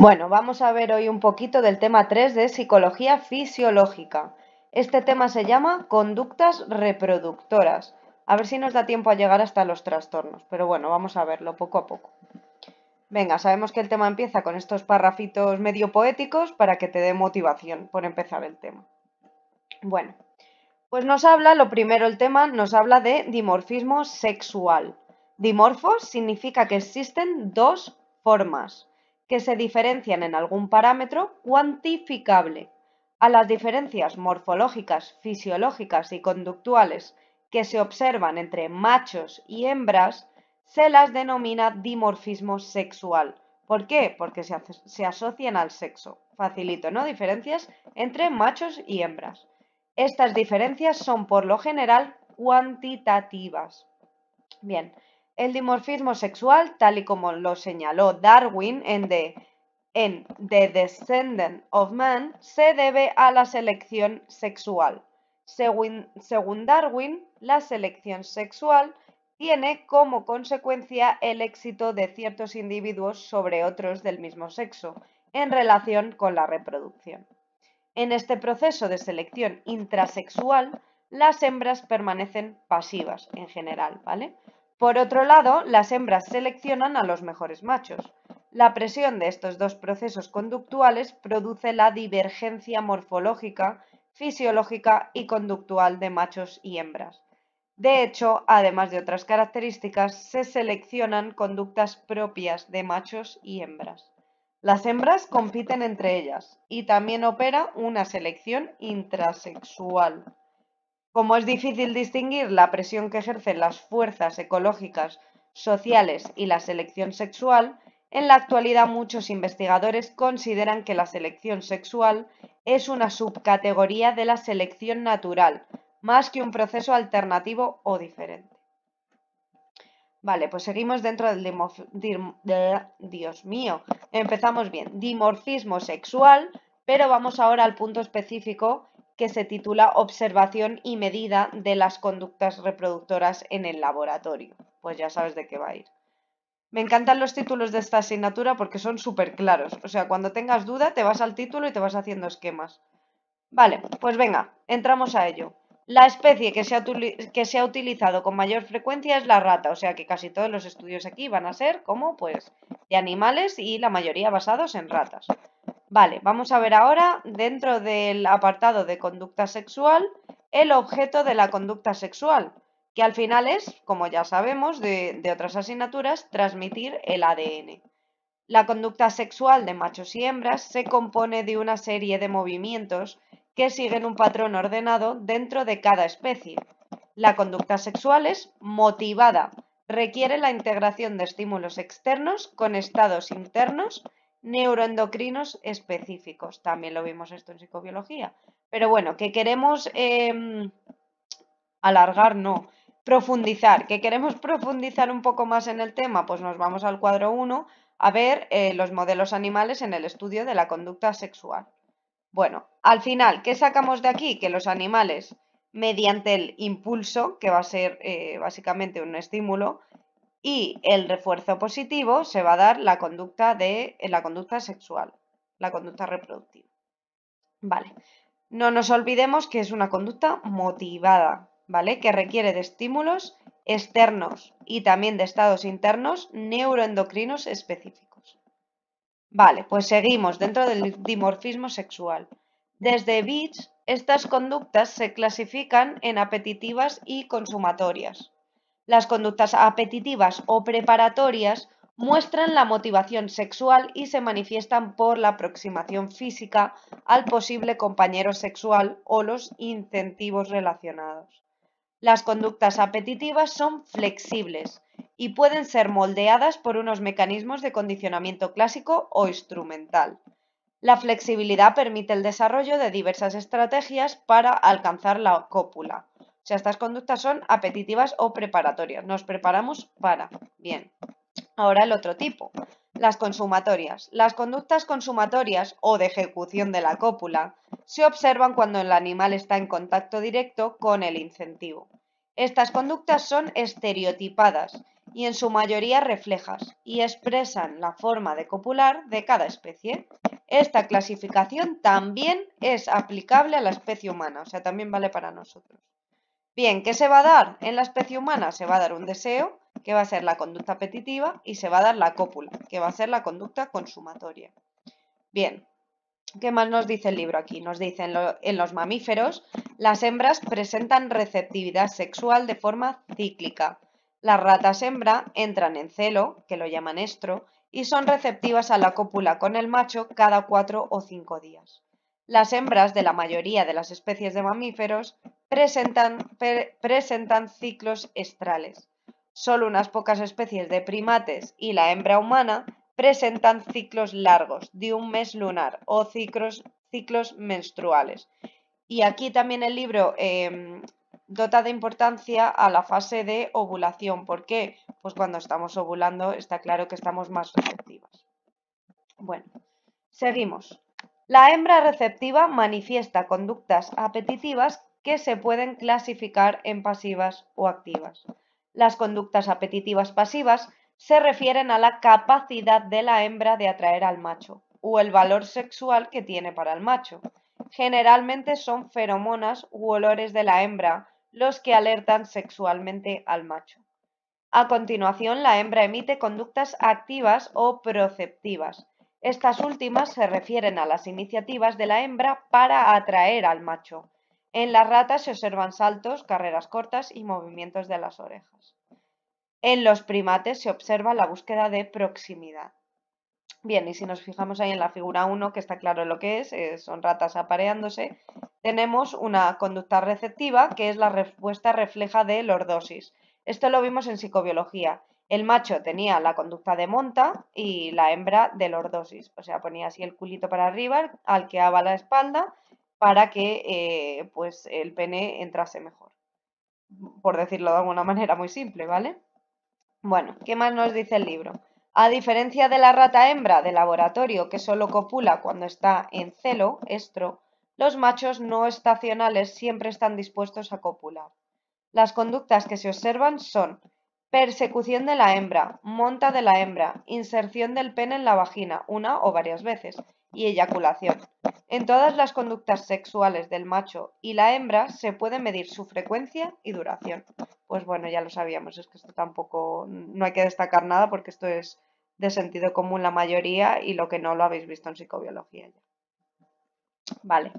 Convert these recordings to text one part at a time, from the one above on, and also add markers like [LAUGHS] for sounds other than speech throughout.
Bueno, vamos a ver hoy un poquito del tema 3 de psicología fisiológica. Este tema se llama conductas reproductoras. A ver si nos da tiempo a llegar hasta los trastornos, pero bueno, vamos a verlo poco a poco. Venga, sabemos que el tema empieza con estos parrafitos medio poéticos para que te dé motivación por empezar el tema. Bueno, pues nos habla, lo primero el tema, nos habla de dimorfismo sexual. Dimorfos significa que existen dos formas que se diferencian en algún parámetro cuantificable. A las diferencias morfológicas, fisiológicas y conductuales que se observan entre machos y hembras se las denomina dimorfismo sexual. ¿Por qué? Porque se, asocian al sexo. Facilito, ¿no? Diferencias entre machos y hembras. Estas diferencias son por lo general cuantitativas. Bien, el dimorfismo sexual, tal y como lo señaló Darwin en The, Descendant of Man, se debe a la selección sexual. Según, según Darwin, la selección sexual tiene como consecuencia el éxito de ciertos individuos sobre otros del mismo sexo en relación con la reproducción. En este proceso de selección intrasexual, las hembras permanecen pasivas en general, ¿vale? Por otro lado, las hembras seleccionan a los mejores machos. La presión de estos dos procesos conductuales produce la divergencia morfológica, fisiológica y conductual de machos y hembras. De hecho, además de otras características, se seleccionan conductas propias de machos y hembras. Las hembras compiten entre ellas y también opera una selección intrasexual. Como es difícil distinguir la presión que ejercen las fuerzas ecológicas, sociales y la selección sexual, en la actualidad muchos investigadores consideran que la selección sexual es una subcategoría de la selección natural, más que un proceso alternativo o diferente. Vale, pues seguimos dentro del Dios mío, empezamos bien, dimorfismo sexual, pero vamos ahora al punto específico que se titula Observación y medida de las conductas reproductoras en el laboratorio. Pues ya sabes de qué va a ir. Me encantan los títulos de esta asignatura porque son súper claros. O sea, cuando tengas duda te vas al título y te vas haciendo esquemas. Vale, pues venga, entramos a ello. La especie que se, ha, que se ha utilizado con mayor frecuencia es la rata, o sea que casi todos los estudios aquí van a ser como pues de animales y la mayoría basados en ratas. Vale, vamos a ver ahora dentro del apartado de conducta sexual el objeto de la conducta sexual, que al final es, como ya sabemos de, otras asignaturas, transmitir el ADN. La conducta sexual de machos y hembras se compone de una serie de movimientos que siguen un patrón ordenado dentro de cada especie. La conducta sexual es motivada, requiere la integración de estímulos externos con estados internos neuroendocrinos específicos. También lo vimos esto en psicobiología. Pero bueno, que queremos em, alargar, no, profundizar. Que queremos profundizar un poco más en el tema, pues nos vamos al cuadro 1 a ver eh, los modelos animales en el estudio de la conducta sexual. Bueno, al final, ¿qué sacamos de aquí? Que los animales, mediante el impulso, que va a ser eh, básicamente un estímulo, y el refuerzo positivo se va a dar la conducta de eh, la conducta sexual, la conducta reproductiva. Vale. No nos olvidemos que es una conducta motivada, ¿vale? Que requiere de estímulos externos y también de estados internos neuroendocrinos específicos. Vale, pues seguimos dentro del dimorfismo sexual. Desde BITS estas conductas se clasifican en apetitivas y consumatorias. Las conductas apetitivas o preparatorias muestran la motivación sexual y se manifiestan por la aproximación física al posible compañero sexual o los incentivos relacionados. Las conductas apetitivas son flexibles y pueden ser moldeadas por unos mecanismos de condicionamiento clásico o instrumental. La flexibilidad permite el desarrollo de diversas estrategias para alcanzar la cópula sea, estas conductas son apetitivas o preparatorias. Nos preparamos para. Bien. Ahora el otro tipo, las consumatorias. Las conductas consumatorias o de ejecución de la cópula se observan cuando el animal está en contacto directo con el incentivo. Estas conductas son estereotipadas y en su mayoría reflejas y expresan la forma de copular de cada especie. Esta clasificación también es aplicable a la especie humana, o sea, también vale para nosotros. Bien, ¿qué se va a dar en la especie humana? Se va a dar un deseo, que va a ser la conducta apetitiva, y se va a dar la cópula, que va a ser la conducta consumatoria. Bien, ¿qué más nos dice el libro aquí? Nos dice, en, los mamíferos, las hembras presentan receptividad sexual de forma cíclica. Las ratas hembra entran en celo, que lo llaman estro, y son receptivas a la cópula con el macho cada cuatro o cinco días. Las hembras de la mayoría de las especies de mamíferos presentan, presentan ciclos estrales. Solo unas pocas especies de primates y la hembra humana presentan ciclos largos de un mes lunar o ciclos, ciclos menstruales. Y aquí también el libro em, dota de importancia a la fase de ovulación. porque Pues cuando estamos ovulando está claro que estamos más receptivas. Bueno, seguimos. La hembra receptiva manifiesta conductas apetitivas que se pueden clasificar en pasivas o activas. Las conductas apetitivas pasivas se refieren a la capacidad de la hembra de atraer al macho o el valor sexual que tiene para el macho. Generalmente son feromonas u olores de la hembra los que alertan sexualmente al macho. A continuación, la hembra emite conductas activas o proceptivas. Estas últimas se refieren a las iniciativas de la hembra para atraer al macho, en las ratas se observan saltos, carreras cortas y movimientos de las orejas. En los primates se observa la búsqueda de proximidad. Bien, y si nos fijamos ahí en la figura 1, que está claro lo que es, eh, son ratas apareándose, tenemos una conducta receptiva que es la respuesta refleja de lordosis. Esto lo vimos en psicobiología. El macho tenía la conducta de monta y la hembra de lordosis, o sea, ponía así el culito para arriba, alqueaba la espalda para que eh, pues el pene entrase mejor. Mm, por decirlo de alguna [LAUGHS] manera muy simple, ¿vale? Bueno, ¿qué más nos dice el libro? A diferencia de la rata hembra de laboratorio que solo copula cuando está en celo, estro, los machos no estacionales siempre están dispuestos a copular. Las conductas que se observan son persecución de la hembra, monta de la hembra, inserción del pene en la vagina una o varias veces, y eyaculación. En todas las conductas sexuales del macho y la hembra se puede medir su frecuencia y duración. Pues bueno, ya lo sabíamos, es que esto tampoco no hay que destacar nada porque esto es de sentido común la mayoría y lo que no lo habéis visto en psicobiología ya. Vale.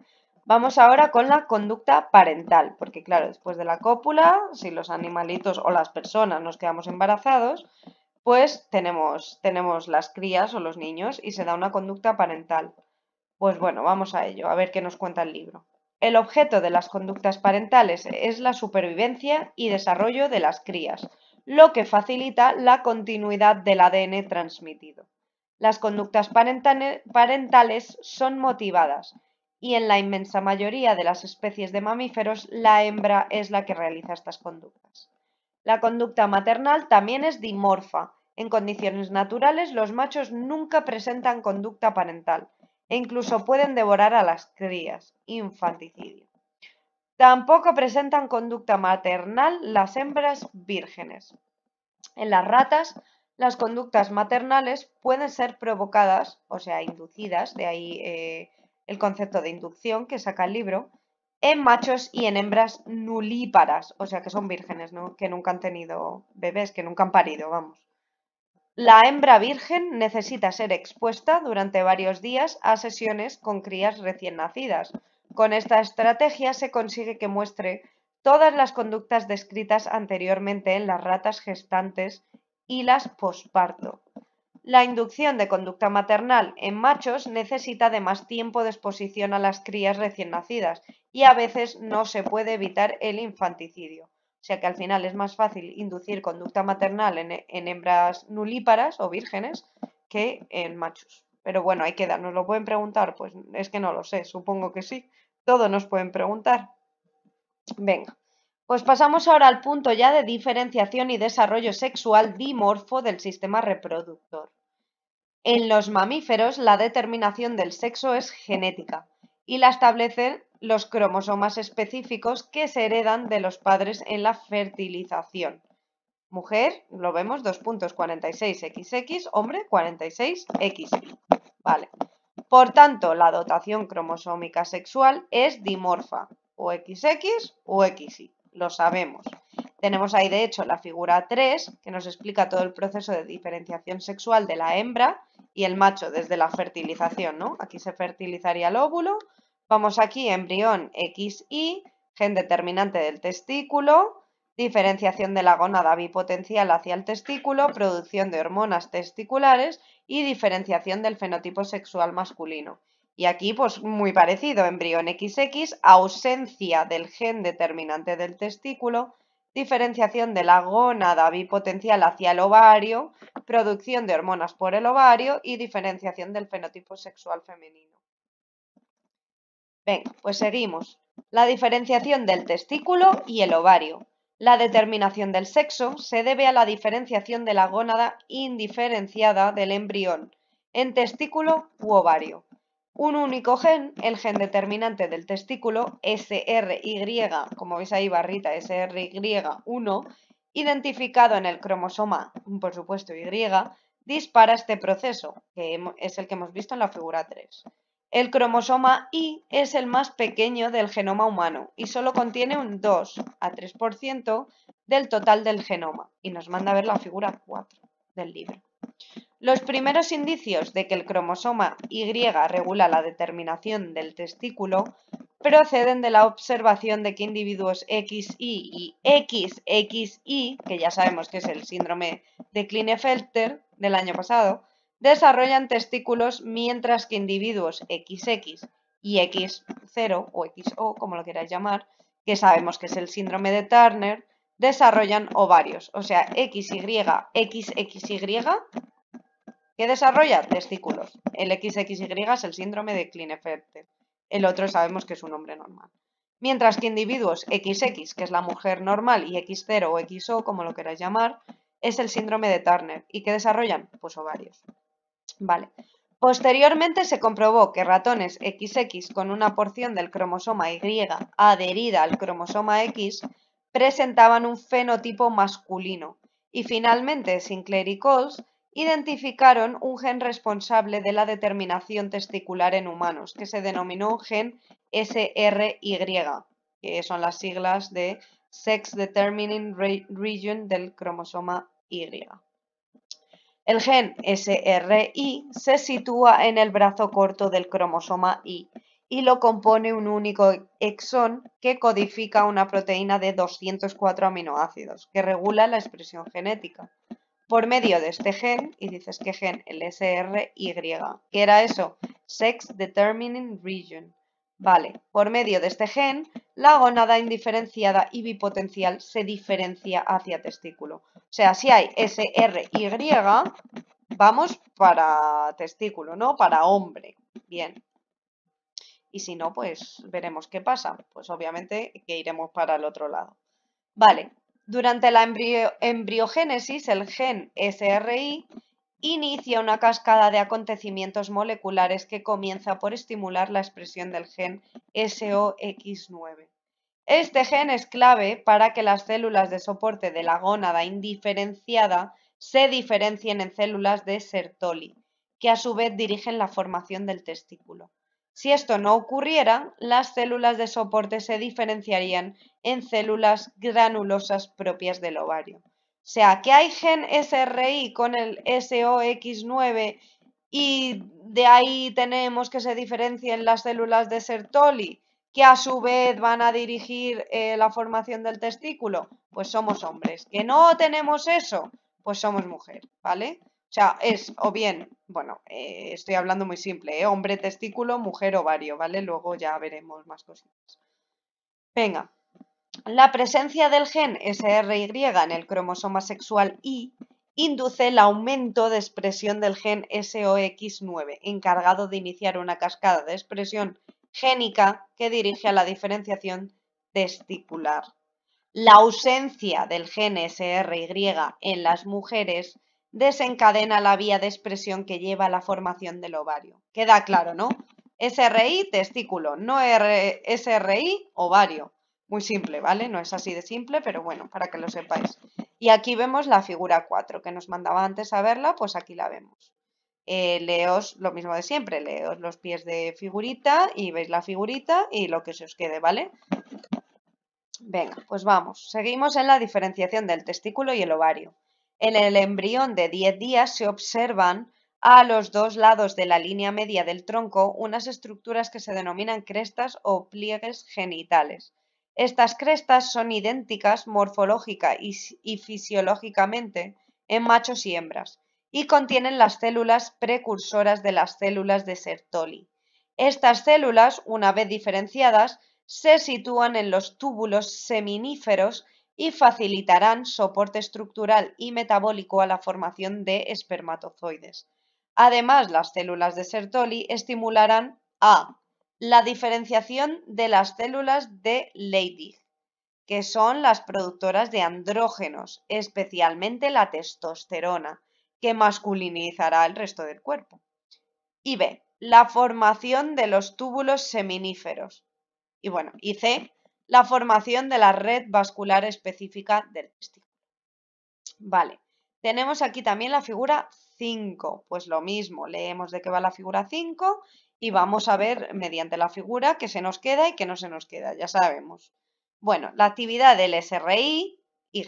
Vamos ahora con la conducta parental, porque claro, después de la cópula, si los animalitos o las personas nos quedamos embarazados, pues tenemos, las crías o los niños y se da una conducta parental. Pues bueno, vamos a ello, a ver qué nos cuenta el libro. El objeto de las conductas parentales es la supervivencia y desarrollo de las crías, lo que facilita la continuidad del ADN transmitido. Las conductas parentales son motivadas y en la inmensa mayoría de las especies de mamíferos la hembra es la que realiza estas conductas. La conducta maternal también es dimorfa. En condiciones naturales, los machos nunca presentan conducta parental e incluso pueden devorar a las crías. Infanticidio. Tampoco presentan conducta maternal las hembras vírgenes. En las ratas, las conductas maternales pueden ser provocadas, o sea, inducidas, de ahí eh, el concepto de inducción que saca el libro, en machos y en hembras nulíparas, o sea que son vírgenes, que nunca han tenido bebés, que nunca han parido, vamos. La hembra virgen necesita ser expuesta durante varios días a sesiones con crías recién nacidas. Con esta estrategia se consigue que muestre todas las conductas descritas anteriormente en las ratas gestantes y las posparto. La inducción de conducta maternal en machos necesita de más tiempo de exposición a las crías recién nacidas y a veces no se puede evitar el infanticidio. O sea que al final es más fácil inducir conducta maternal en, hembras nulíparas o vírgenes que en machos. Pero bueno, hay que darnos. lo pueden preguntar? Pues es que no lo sé, supongo que sí. Todos nos pueden preguntar. Venga. Pues pasamos ahora al punto ya de diferenciación y desarrollo sexual dimorfo del sistema reproductor. En los mamíferos la determinación del sexo es genética y la establecen los cromosomas específicos que se heredan de los padres en la fertilización. Mujer, lo vemos, 2.46XX, hombre, 46XY. Vale. Por tanto, la dotación cromosómica sexual es dimorfa, o XX o XY lo sabemos. Tenemos ahí, de hecho, la figura 3, que nos explica todo el proceso de diferenciación sexual de la hembra y el macho desde la fertilización, ¿no? Aquí se fertilizaría el óvulo. Vamos aquí, embrión XY, gen determinante del testículo, diferenciación de la gónada bipotencial hacia el testículo, producción de hormonas testiculares y diferenciación del fenotipo sexual masculino. Y aquí, pues muy parecido, embrión XX, ausencia del gen determinante del testículo, diferenciación de la gónada bipotencial hacia el ovario, producción de hormonas por el ovario y diferenciación del fenotipo sexual femenino. Venga, pues seguimos. La diferenciación del testículo y el ovario. La determinación del sexo se debe a la diferenciación de la gónada indiferenciada del embrión en testículo u ovario. Un único gen, el gen determinante del testículo, SRY, como veis ahí barrita SRY1, identificado en el cromosoma, por supuesto Y, dispara este proceso, que es el que hemos visto en la figura 3. El cromosoma Y es el más pequeño del genoma humano y solo contiene un 2 a 3% del total del genoma. Y nos manda a ver la figura 4 del libro. Los primeros indicios de que el cromosoma Y regula la determinación del testículo proceden de la observación de que individuos XY y XXY, que ya sabemos que es el síndrome de Klinefelter del año pasado, desarrollan testículos mientras que individuos XX y X0 o XO, como lo queráis llamar, que sabemos que es el síndrome de Turner, desarrollan ovarios, o sea, XY, XXY, que desarrolla testículos. El XXY es el síndrome de Klinefelter, el otro sabemos que es un hombre normal. Mientras que individuos XX, que es la mujer normal, y X0 o XO, como lo queráis llamar, es el síndrome de Turner, y que desarrollan pues ovarios. Vale. Posteriormente se comprobó que ratones XX con una porción del cromosoma Y adherida al cromosoma X presentaban un fenotipo masculino y finalmente Sinclair y Coles identificaron un gen responsable de la determinación testicular en humanos, que se denominó gen SRY, que son las siglas de Sex Determining Region del cromosoma Y. El gen SRI se sitúa en el brazo corto del cromosoma Y y lo compone un único exón que codifica una proteína de 204 aminoácidos, que regula la expresión genética. Por medio de este gen, y dices que gen, el SRY, ¿qué era eso, Sex Determining Region. Vale, por medio de este gen, la gonada indiferenciada y bipotencial se diferencia hacia testículo. O sea, si hay SRY, vamos para testículo, ¿no? Para hombre. Bien y si no, pues veremos qué pasa. Pues obviamente que iremos para el otro lado. Vale, durante la embriogénesis, el gen SRI inicia una cascada de acontecimientos moleculares que comienza por estimular la expresión del gen SOX9. Este gen es clave para que las células de soporte de la gónada indiferenciada se diferencien en células de Sertoli, que a su vez dirigen la formación del testículo. Si esto no ocurriera, las células de soporte se diferenciarían en células granulosas propias del ovario. O sea, que hay gen SRI con el SOX9 y de ahí tenemos que se diferencien las células de Sertoli, que a su vez van a dirigir eh, la formación del testículo, pues somos hombres. Que no tenemos eso, pues somos mujer, ¿vale? O sea, es o bien, bueno, eh, estoy hablando muy simple, eh, hombre testículo, mujer ovario, ¿vale? Luego ya veremos más cositas. Venga, la presencia del gen SRY en el cromosoma sexual Y induce el aumento de expresión del gen SOX9, encargado de iniciar una cascada de expresión génica que dirige a la diferenciación testicular. La ausencia del gen SRY en las mujeres desencadena la vía de expresión que lleva a la formación del ovario. Queda claro, ¿no? SRI, testículo, no SRI, ovario. Muy simple, ¿vale? No es así de simple, pero bueno, para que lo sepáis. Y aquí vemos la figura 4, que nos mandaba antes a verla, pues aquí la vemos. Eh, leos lo mismo de siempre, leos los pies de figurita y veis la figurita y lo que se os quede, ¿vale? Venga, pues vamos. Seguimos en la diferenciación del testículo y el ovario. En el embrión de 10 días se observan a los dos lados de la línea media del tronco unas estructuras que se denominan crestas o pliegues genitales. Estas crestas son idénticas morfológica y, fisiológicamente en machos y hembras y contienen las células precursoras de las células de Sertoli. Estas células, una vez diferenciadas, se sitúan en los túbulos seminíferos y facilitarán soporte estructural y metabólico a la formación de espermatozoides. Además, las células de Sertoli estimularán a la diferenciación de las células de Leydig, que son las productoras de andrógenos, especialmente la testosterona, que masculinizará el resto del cuerpo. Y B, la formación de los túbulos seminíferos. Y bueno, y C, la formación de la red vascular específica del testículo. Vale, tenemos aquí también la figura 5, pues lo mismo, leemos de qué va la figura 5 y vamos a ver mediante la figura qué se nos queda y qué no se nos queda, ya sabemos. Bueno, la actividad del SRI, Y,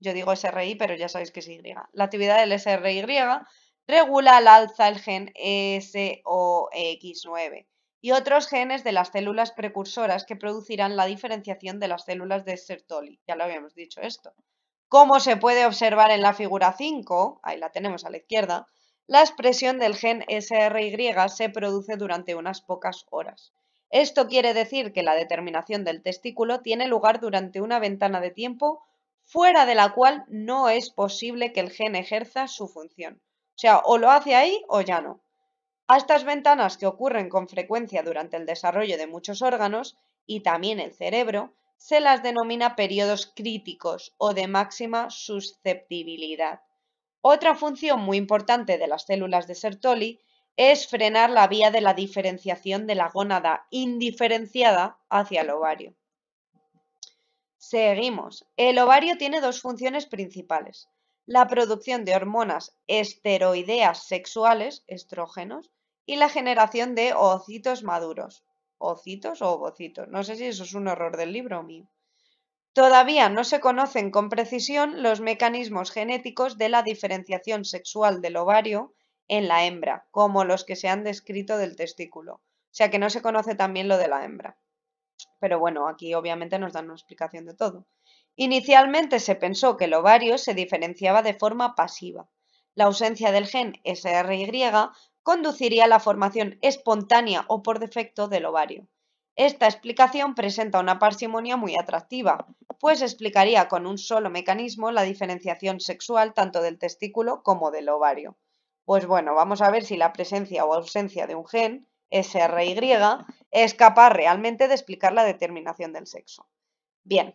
yo digo SRI, pero ya sabéis que es Y. La actividad del SRI regula al alza el gen SOX9 y otros genes de las células precursoras que producirán la diferenciación de las células de Sertoli. Ya lo habíamos dicho esto. Como se puede observar en la figura 5, ahí la tenemos a la izquierda, la expresión del gen SRY se produce durante unas pocas horas. Esto quiere decir que la determinación del testículo tiene lugar durante una ventana de tiempo fuera de la cual no es posible que el gen ejerza su función. O sea, o lo hace ahí o ya no a estas ventanas que ocurren con frecuencia durante el desarrollo de muchos órganos y también el cerebro, se las denomina periodos críticos o de máxima susceptibilidad. Otra función muy importante de las células de Sertoli es frenar la vía de la diferenciación de la gónada indiferenciada hacia el ovario. Seguimos. El ovario tiene dos funciones principales. La producción de hormonas esteroideas sexuales, estrógenos, y la generación de ocitos maduros. ocitos o ovocitos? No sé si eso es un error del libro mío. Todavía no se conocen con precisión los mecanismos genéticos de la diferenciación sexual del ovario en la hembra, como los que se han descrito del testículo. O sea que no se conoce también lo de la hembra. Pero bueno, aquí obviamente nos dan una explicación de todo. Inicialmente se pensó que el ovario se diferenciaba de forma pasiva. La ausencia del gen SRY conduciría a la formación espontánea o por defecto del ovario. Esta explicación presenta una parsimonia muy atractiva, pues explicaría con un solo mecanismo la diferenciación sexual tanto del testículo como del ovario. Pues bueno, vamos a ver si la presencia o ausencia de un gen, SRY, es capaz realmente de explicar la determinación del sexo. Bien,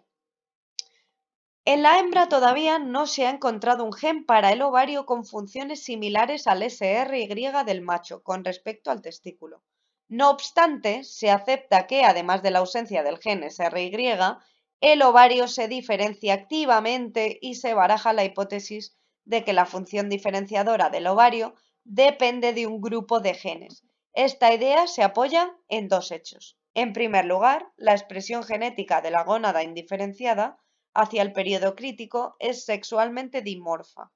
en la hembra todavía no se ha encontrado un gen para el ovario con funciones similares al SRY del macho con respecto al testículo. No obstante, se acepta que, además de la ausencia del gen SRY, el ovario se diferencia activamente y se baraja la hipótesis de que la función diferenciadora del ovario depende de un grupo de genes. Esta idea se apoya en dos hechos. En primer lugar, la expresión genética de la gónada indiferenciada hacia el periodo crítico es sexualmente dimorfa.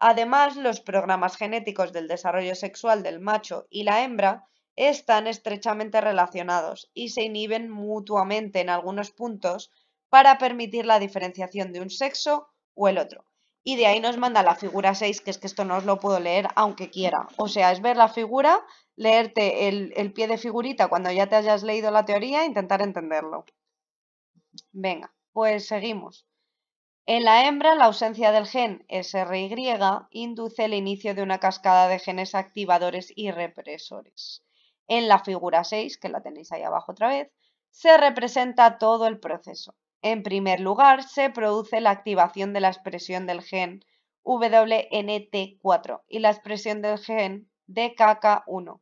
Además, los programas genéticos del desarrollo sexual del macho y la hembra están estrechamente relacionados y se inhiben mutuamente en algunos puntos para permitir la diferenciación de un sexo o el otro. Y de ahí nos manda la figura 6, que es que esto no os lo puedo leer aunque quiera. O sea, es ver la figura, leerte el, el pie de figurita cuando ya te hayas leído la teoría e intentar entenderlo. Venga. Pues seguimos. En la hembra, la ausencia del gen SRY induce el inicio de una cascada de genes activadores y represores. En la figura 6, que la tenéis ahí abajo otra vez, se representa todo el proceso. En primer lugar, se produce la activación de la expresión del gen WNT4 y la expresión del gen DKK1,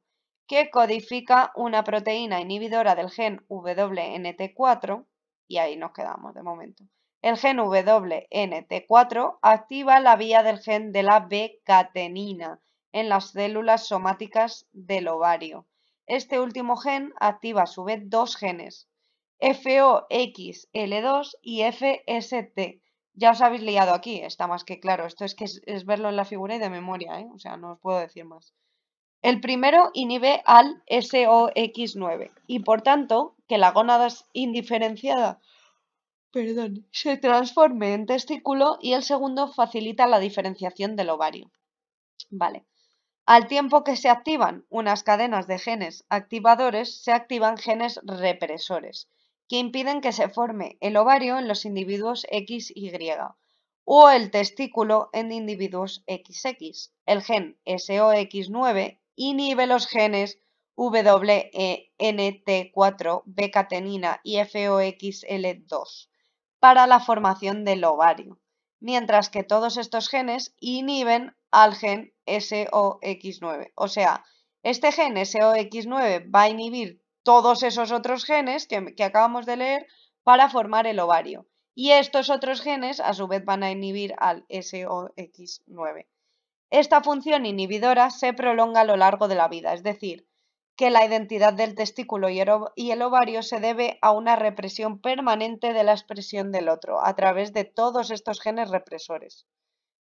que codifica una proteína inhibidora del gen WNT4 y ahí nos quedamos de momento. El gen WNT4 activa la vía del gen de la B-catenina en las células somáticas del ovario. Este último gen activa a su vez dos genes, FOXL2 y FST. Ya os habéis liado aquí, está más que claro. Esto es que es, verlo en la figura y de memoria, ¿eh? o sea, no os puedo decir más. El primero inhibe al SOX9 y por tanto que la gónada indiferenciada perdón, se transforme en testículo y el segundo facilita la diferenciación del ovario. Vale. Al tiempo que se activan unas cadenas de genes activadores, se activan genes represores, que impiden que se forme el ovario en los individuos XY o el testículo en individuos XX. El gen SOX9 inhibe los genes wnt e 4 b catenina y FOXL2 para la formación del ovario, mientras que todos estos genes inhiben al gen SOX9. O sea, este gen SOX9 va a inhibir todos esos otros genes que acabamos de leer para formar el ovario. Y estos otros genes a su vez van a inhibir al SOX9. Esta función inhibidora se prolonga a lo largo de la vida, es decir, que la identidad del testículo y el ovario se debe a una represión permanente de la expresión del otro a través de todos estos genes represores.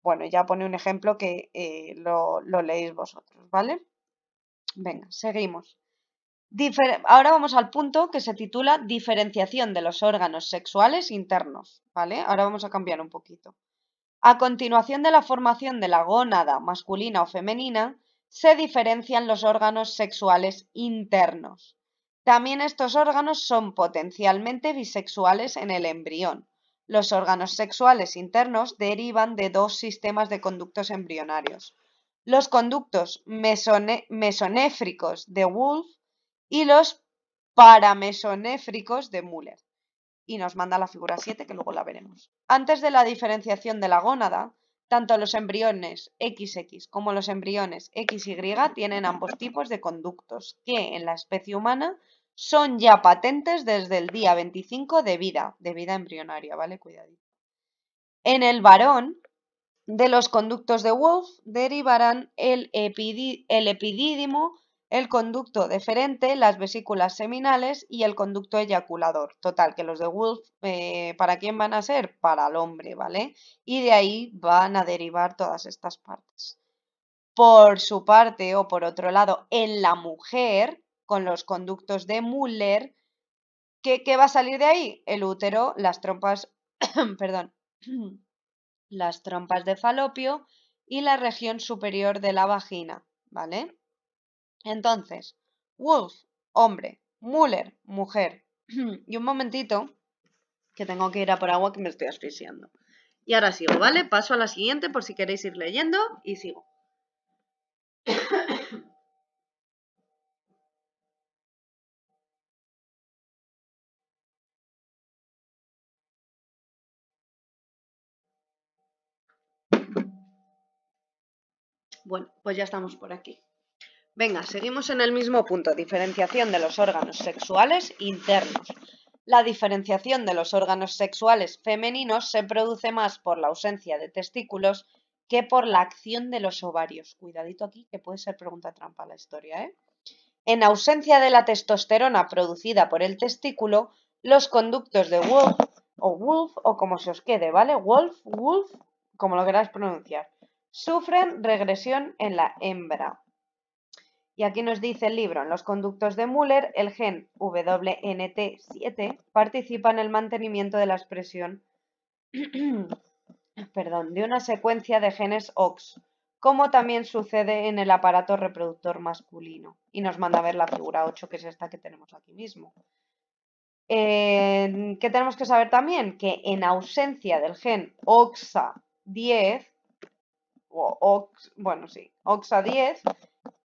Bueno, ya pone un ejemplo que eh, lo, leéis vosotros, ¿vale? Venga, seguimos. Ahora vamos al punto que se titula diferenciación de los órganos sexuales internos, ¿vale? Ahora vamos a cambiar un poquito. A continuación de la formación de la gónada masculina o femenina, se diferencian los órganos sexuales internos. También estos órganos son potencialmente bisexuales en el embrión. Los órganos sexuales internos derivan de dos sistemas de conductos embrionarios, los conductos mesonéfricos de Wolff y los paramesonéfricos de Müller y nos manda la figura 7 que luego la veremos. Antes de la diferenciación de la gónada, tanto los embriones XX como los embriones XY tienen ambos tipos de conductos que en la especie humana son ya patentes desde el día 25 de vida, de vida embrionaria, ¿vale? Cuidadito. En el varón, de los conductos de Wolf derivarán el, el epidídimo el conducto deferente, las vesículas seminales y el conducto eyaculador. Total, que los de Wolf, eh, ¿para quién van a ser? Para el hombre, ¿vale? Y de ahí van a derivar todas estas partes. Por su parte, o por otro lado, en la mujer, con los conductos de Müller, ¿qué, qué va a salir de ahí? El útero, las trompas, [COUGHS] perdón, las trompas de falopio y la región superior de la vagina, ¿vale? Entonces, Wolf, hombre, Müller, mujer. [CLEARS THROAT] y un momentito, que tengo que ir a por agua que me estoy asfixiando. Y ahora sigo, ¿vale? Paso a la siguiente por si queréis ir leyendo y sigo. Bueno, pues ya estamos por aquí. Venga, seguimos en el mismo punto. Diferenciación de los órganos sexuales internos. La diferenciación de los órganos sexuales femeninos se produce más por la ausencia de testículos que por la acción de los ovarios. Cuidadito aquí, que puede ser pregunta trampa la historia, ¿eh? En ausencia de la testosterona producida por el testículo, los conductos de Wolf o Wolf o como se os quede, ¿vale? Wolf, Wolf, como lo queráis pronunciar, sufren regresión en la hembra. Y aquí nos dice el libro, en los conductos de Müller, el gen WNT7 participa en el mantenimiento de la expresión [CLEARS THROAT] perdón, de una secuencia de genes OX, como también sucede en el aparato reproductor masculino. Y nos manda a ver la figura 8, que es esta que tenemos aquí mismo. Eh, ¿Qué tenemos que saber también? Que en ausencia del gen OXA10, o OX, bueno, sí, OXA10,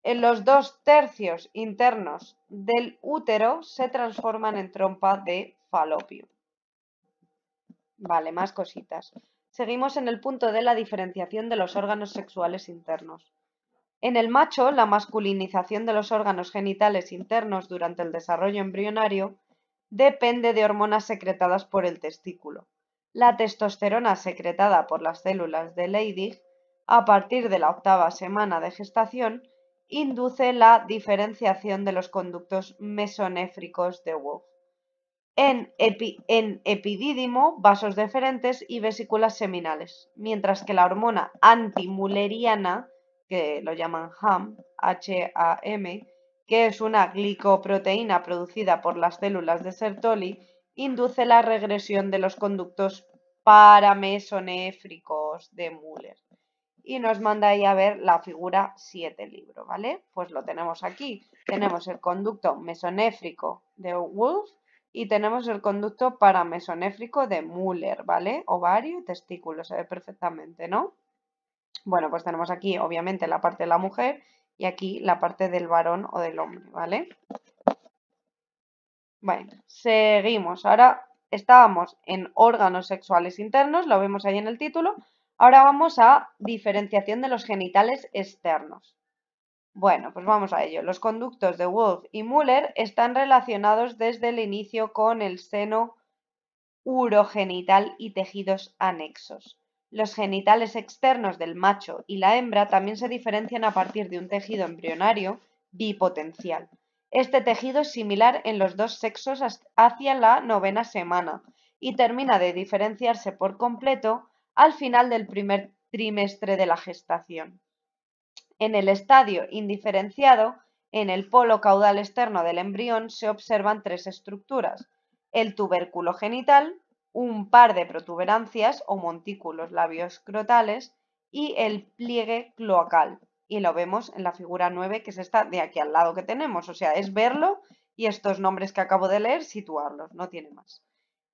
en los dos tercios internos del útero se transforman en trompa de falopio. Vale, más cositas. Seguimos en el punto de la diferenciación de los órganos sexuales internos. En el macho, la masculinización de los órganos genitales internos durante el desarrollo embrionario depende de hormonas secretadas por el testículo. La testosterona secretada por las células de Leydig a partir de la octava semana de gestación induce la diferenciación de los conductos mesonéfricos de Wolf en, epidídimo, vasos deferentes y vesículas seminales, mientras que la hormona antimuleriana, que lo llaman HAM, H-A-M, que es una glicoproteína producida por las células de Sertoli, induce la regresión de los conductos paramesonéfricos de Müller y nos manda ahí a ver la figura 7 libro, ¿vale? Pues lo tenemos aquí. Tenemos el conducto mesonéfrico de Wolf y tenemos el conducto paramesonéfrico de Müller, ¿vale? Ovario y testículo, se ve perfectamente, ¿no? Bueno, pues tenemos aquí obviamente la parte de la mujer y aquí la parte del varón o del hombre, ¿vale? Bueno, seguimos. Ahora estábamos en órganos sexuales internos, lo vemos ahí en el título, Ahora vamos a diferenciación de los genitales externos. Bueno, pues vamos a ello. Los conductos de Wolf y Müller están relacionados desde el inicio con el seno urogenital y tejidos anexos. Los genitales externos del macho y la hembra también se diferencian a partir de un tejido embrionario bipotencial. Este tejido es similar en los dos sexos hacia la novena semana y termina de diferenciarse por completo al final del primer trimestre de la gestación. En el estadio indiferenciado, en el polo caudal externo del embrión se observan tres estructuras, el tubérculo genital, un par de protuberancias o montículos labioscrotales y el pliegue cloacal. Y lo vemos en la figura 9, que es esta de aquí al lado que tenemos. O sea, es verlo y estos nombres que acabo de leer, situarlos, no tiene más.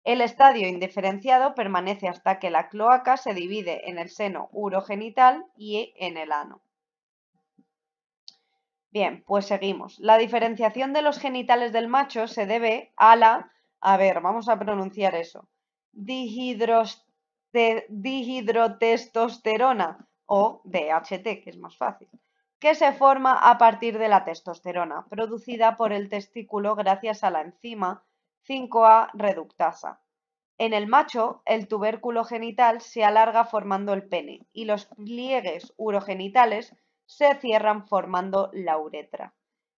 El estadio indiferenciado permanece hasta que la cloaca se divide en el seno urogenital y en el ano. Bien, pues seguimos. La diferenciación de los genitales del macho se debe a la, a ver, vamos a pronunciar eso, dihidrotestosterona o DHT, que es más fácil, que se forma a partir de la testosterona, producida por el testículo gracias a la enzima 5A reductasa. En el macho, el tubérculo genital se alarga formando el pene y los pliegues urogenitales se cierran formando la uretra.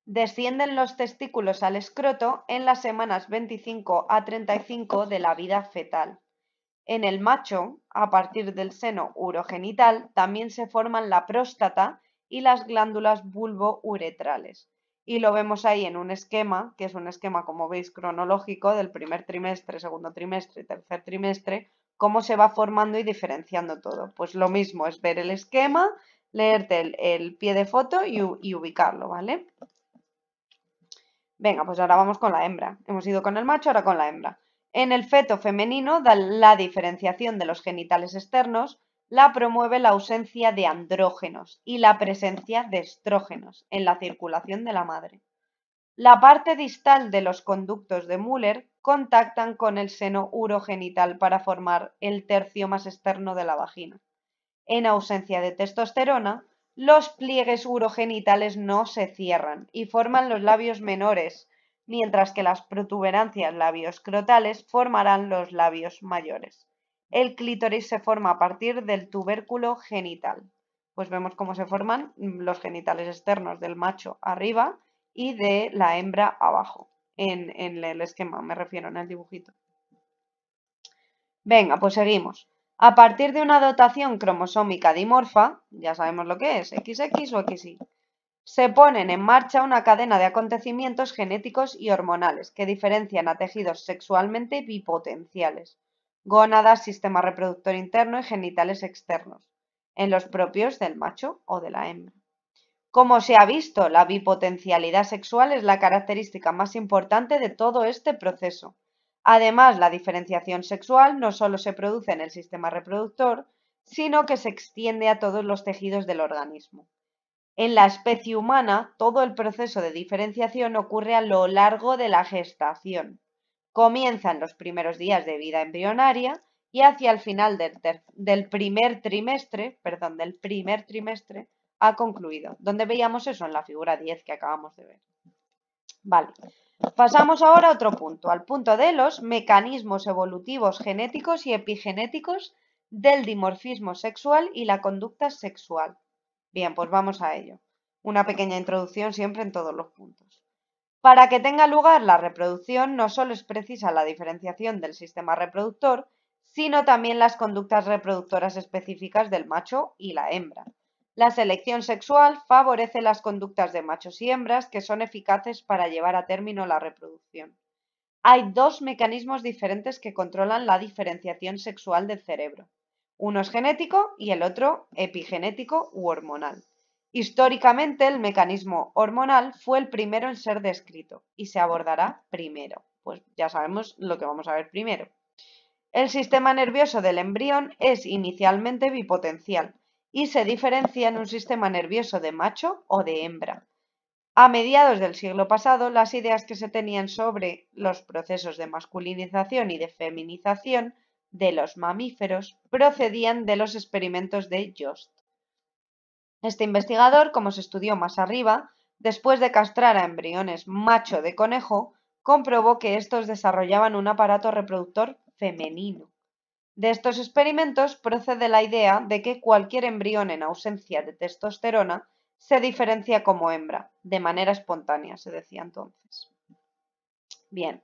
Descienden los testículos al escroto en las semanas 25 a 35 de la vida fetal. En el macho, a partir del seno urogenital, también se forman la próstata y las glándulas bulbo-uretrales y lo vemos ahí en un esquema, que es un esquema, como veis, cronológico del primer trimestre, segundo trimestre, tercer trimestre, cómo se va formando y diferenciando todo. Pues lo mismo es ver el esquema, leerte el, pie de foto y, y, ubicarlo, ¿vale? Venga, pues ahora vamos con la hembra. Hemos ido con el macho, ahora con la hembra. En el feto femenino da la diferenciación de los genitales externos, la promueve la ausencia de andrógenos y la presencia de estrógenos en la circulación de la madre. La parte distal de los conductos de Müller contactan con el seno urogenital para formar el tercio más externo de la vagina. En ausencia de testosterona, los pliegues urogenitales no se cierran y forman los labios menores, mientras que las protuberancias labioscrotales formarán los labios mayores. El clítoris se forma a partir del tubérculo genital. Pues vemos cómo se forman los genitales externos del macho arriba y de la hembra abajo. En, el esquema, me refiero, en el dibujito. Venga, pues seguimos. A partir de una dotación cromosómica dimorfa, ya sabemos lo que es, XX o XY, se ponen en marcha una cadena de acontecimientos genéticos y hormonales que diferencian a tejidos sexualmente bipotenciales gónadas, sistema reproductor interno y genitales externos, en los propios del macho o de la hembra. Como se ha visto, la bipotencialidad sexual es la característica más importante de todo este proceso. Además, la diferenciación sexual no solo se produce en el sistema reproductor, sino que se extiende a todos los tejidos del organismo. En la especie humana, todo el proceso de diferenciación ocurre a lo largo de la gestación. Comienzan en los primeros días de vida embrionaria y hacia el final del, primer trimestre, perdón, del primer trimestre ha concluido, donde veíamos eso en la figura 10 que acabamos de ver. Vale, pasamos ahora a otro punto, al punto de los mecanismos evolutivos genéticos y epigenéticos del dimorfismo sexual y la conducta sexual. Bien, pues vamos a ello. Una pequeña introducción siempre en todos los puntos. Para que tenga lugar la reproducción no solo es precisa la diferenciación del sistema reproductor, sino también las conductas reproductoras específicas del macho y la hembra. La selección sexual favorece las conductas de machos y hembras que son eficaces para llevar a término la reproducción. Hay dos mecanismos diferentes que controlan la diferenciación sexual del cerebro. Uno es genético y el otro epigenético u hormonal. Históricamente el mecanismo hormonal fue el primero en ser descrito y se abordará primero. Pues ya sabemos lo que vamos a ver primero. El sistema nervioso del embrión es inicialmente bipotencial y se diferencia en un sistema nervioso de macho o de hembra. A mediados del siglo pasado, las ideas que se tenían sobre los procesos de masculinización y de feminización de los mamíferos procedían de los experimentos de Jost este investigador, como se estudió más arriba, después de castrar a embriones macho de conejo, comprobó que estos desarrollaban un aparato reproductor femenino. De estos experimentos procede la idea de que cualquier embrión en ausencia de testosterona se diferencia como hembra, de manera espontánea, se decía entonces. Bien,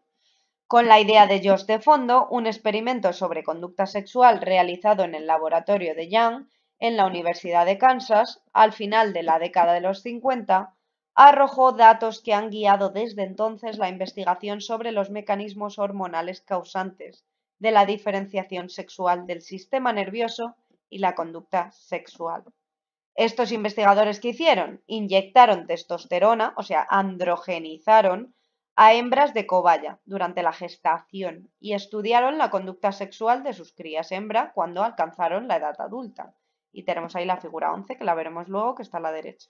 con la idea de Josh de fondo, un experimento sobre conducta sexual realizado en el laboratorio de Young en la Universidad de Kansas al final de la década de los 50, arrojó datos que han guiado desde entonces la investigación sobre los mecanismos hormonales causantes de la diferenciación sexual del sistema nervioso y la conducta sexual. Estos investigadores que hicieron inyectaron testosterona, o sea, androgenizaron a hembras de cobaya durante la gestación y estudiaron la conducta sexual de sus crías hembra cuando alcanzaron la edad adulta. Y tenemos ahí la figura 11, que la veremos luego, que está a la derecha.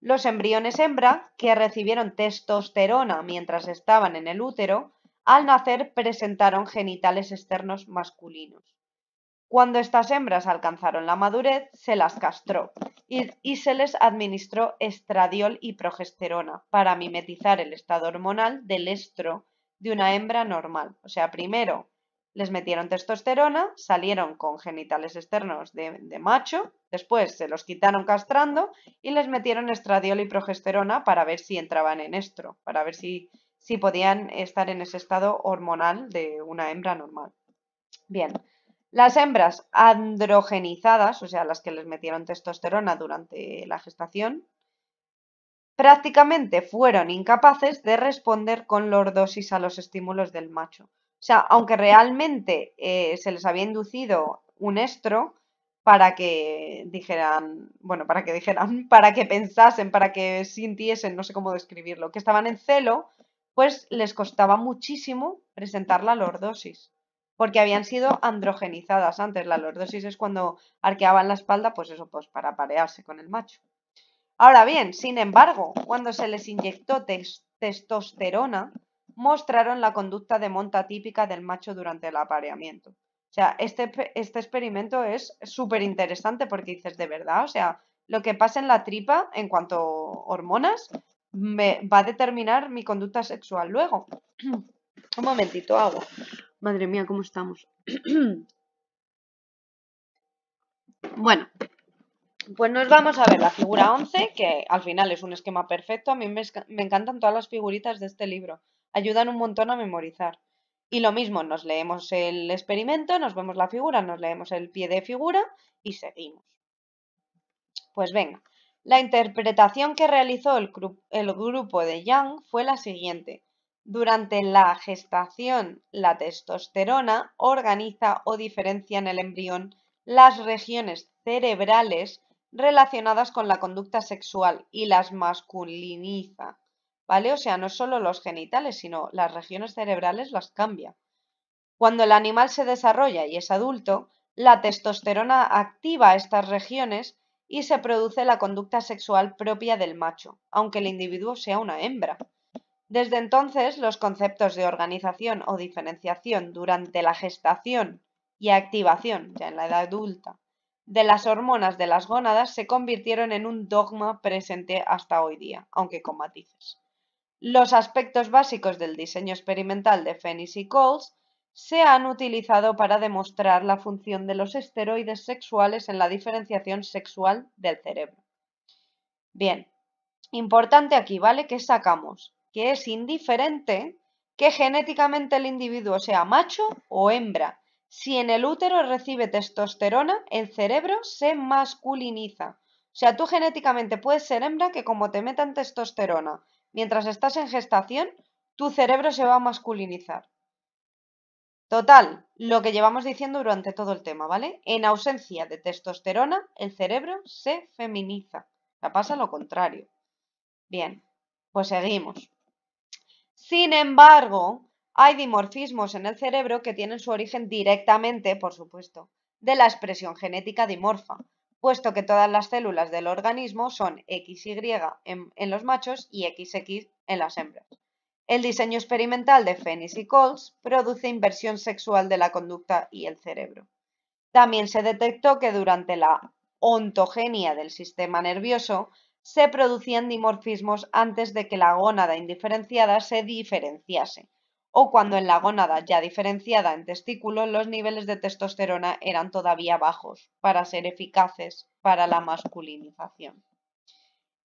Los embriones hembra, que recibieron testosterona mientras estaban en el útero, al nacer presentaron genitales externos masculinos. Cuando estas hembras alcanzaron la madurez, se las castró y, y, se les administró estradiol y progesterona para mimetizar el estado hormonal del estro de una hembra normal. O sea, primero les metieron testosterona, salieron con genitales externos de, macho, después se los quitaron castrando y les metieron estradiol y progesterona para ver si entraban en estro, para ver si, si podían estar en ese estado hormonal de una hembra normal. Bien, las hembras androgenizadas, o sea, las que les metieron testosterona durante la gestación, prácticamente fueron incapaces de responder con lordosis a los estímulos del macho. O sea, aunque realmente eh, se les había inducido un estro para que dijeran, bueno, para que dijeran, [LAUGHS] para que pensasen, para que sintiesen, no sé cómo describirlo, que estaban en celo, pues les costaba muchísimo presentar la lordosis, porque habían sido androgenizadas antes. La lordosis es cuando arqueaban la espalda, pues eso, pues para parearse con el macho. Ahora bien, sin embargo, cuando se les inyectó testosterona, mostraron la conducta de monta típica del macho durante el apareamiento. O sea, este, este experimento es súper interesante porque dices, de verdad, o sea, lo que pasa en la tripa en cuanto a hormonas va a determinar mi conducta sexual luego. [CLEARS THROAT] Un momentito, hago. Madre mía, ¿cómo estamos? [CLEARS THROAT] bueno, pues nos vamos a ver la figura 11, que al final es un esquema perfecto. A mí me encantan todas las figuritas de este libro ayudan un montón a memorizar. Y lo mismo, nos leemos el experimento, nos vemos la figura, nos leemos el pie de figura y seguimos. Pues venga, la interpretación que realizó el, grupo de Young fue la siguiente. Durante la gestación, la testosterona organiza o diferencia en el embrión las regiones cerebrales relacionadas con la conducta sexual y las masculiniza. O sea, no solo los genitales, sino las regiones cerebrales las cambia. Cuando el animal se desarrolla y es adulto, la testosterona activa estas regiones y se produce la conducta sexual propia del macho, aunque el individuo sea una hembra. Desde entonces, los conceptos de organización o diferenciación durante la gestación y activación, ya en la edad adulta, de las hormonas de las gónadas se convirtieron en un dogma presente hasta hoy día, aunque con matices. Los aspectos básicos del diseño experimental de Fennis y Coles se han utilizado para demostrar la función de los esteroides sexuales en la diferenciación sexual del cerebro. Bien, importante aquí, ¿vale? Que sacamos que es indiferente que genéticamente el individuo sea macho o hembra. Si en el útero recibe testosterona, el cerebro se masculiniza. O sea, tú genéticamente puedes ser hembra que como te metan testosterona mientras estás en gestación, tu cerebro se va a masculinizar. Total, lo que llevamos diciendo durante todo el tema, ¿vale? En ausencia de testosterona, el cerebro se feminiza. La pasa lo contrario. Bien, pues seguimos. Sin embargo, hay dimorfismos en el cerebro que tienen su origen directamente, por supuesto, de la expresión genética dimorfa, puesto que todas las células del organismo son XY en, los machos y XX en las hembras. El diseño experimental de Fenix y Coles produce inversión sexual de la conducta y el cerebro. También se detectó que durante la ontogenia del sistema nervioso se producían dimorfismos antes de que la gónada indiferenciada se diferenciase, o cuando en la gónada ya diferenciada en testículo los niveles de testosterona eran todavía bajos para ser eficaces para la masculinización.